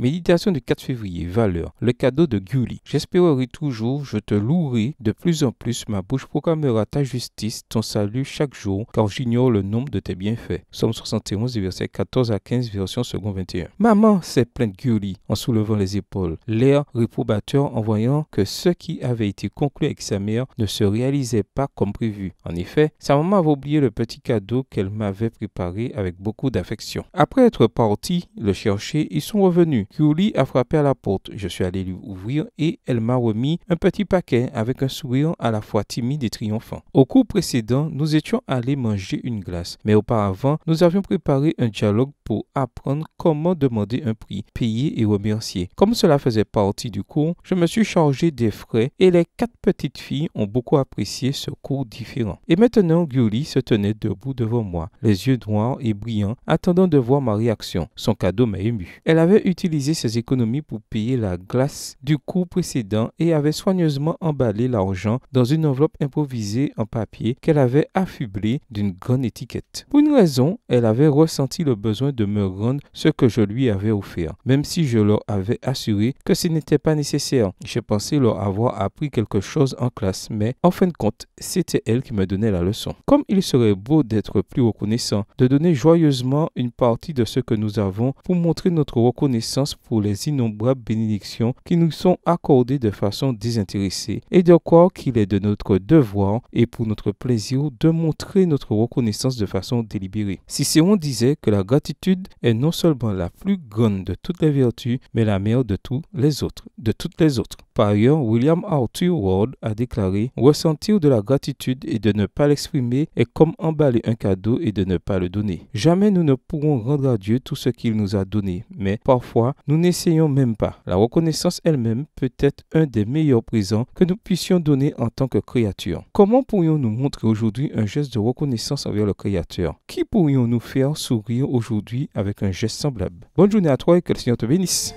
Méditation du 4 février, valeur, le cadeau de Gulli. J'espérerai toujours, je te louerai de plus en plus, ma bouche proclamera ta justice, ton salut chaque jour, car j'ignore le nombre de tes bienfaits. Somme 71, verset 14 à 15, version second 21. Maman s'est plainte Gulli en soulevant les épaules, l'air réprobateur en voyant que ce qui avait été conclu avec sa mère ne se réalisait pas comme prévu. En effet, sa maman avait oublié le petit cadeau qu'elle m'avait préparé avec beaucoup d'affection. Après être parti le chercher, ils sont revenus. Curly a frappé à la porte. Je suis allé lui ouvrir et elle m'a remis un petit paquet avec un sourire à la fois timide et triomphant. Au cours précédent, nous étions allés manger une glace, mais auparavant, nous avions préparé un dialogue apprendre comment demander un prix, payer et remercier. Comme cela faisait partie du cours, je me suis chargé des frais et les quatre petites filles ont beaucoup apprécié ce cours différent. Et maintenant, Gulli se tenait debout devant moi, les yeux noirs et brillants, attendant de voir ma réaction. Son cadeau m'a ému. Elle avait utilisé ses économies pour payer la glace du cours précédent et avait soigneusement emballé l'argent dans une enveloppe improvisée en papier qu'elle avait affublée d'une grande étiquette. Pour une raison, elle avait ressenti le besoin de me rendre ce que je lui avais offert, même si je leur avais assuré que ce n'était pas nécessaire. Je pensais leur avoir appris quelque chose en classe, mais en fin de compte, c'était elle qui me donnait la leçon. Comme il serait beau d'être plus reconnaissant, de donner joyeusement une partie de ce que nous avons pour montrer notre reconnaissance pour les innombrables bénédictions qui nous sont accordées de façon désintéressée et de croire qu'il est de notre devoir et pour notre plaisir de montrer notre reconnaissance de façon délibérée. Cicéron disait que la gratitude est non seulement la plus grande de toutes les vertus, mais la meilleure de tous les autres, de toutes les autres. Par ailleurs, William Arthur Ward a déclaré Ressentir de la gratitude et de ne pas l'exprimer est comme emballer un cadeau et de ne pas le donner. Jamais nous ne pourrons rendre à Dieu tout ce qu'il nous a donné, mais parfois nous n'essayons même pas. La reconnaissance elle-même peut être un des meilleurs présents que nous puissions donner en tant que créature. Comment pourrions-nous montrer aujourd'hui un geste de reconnaissance envers le Créateur Qui pourrions-nous faire sourire aujourd'hui avec un geste semblable. Bonne journée à toi et que le Seigneur te bénisse.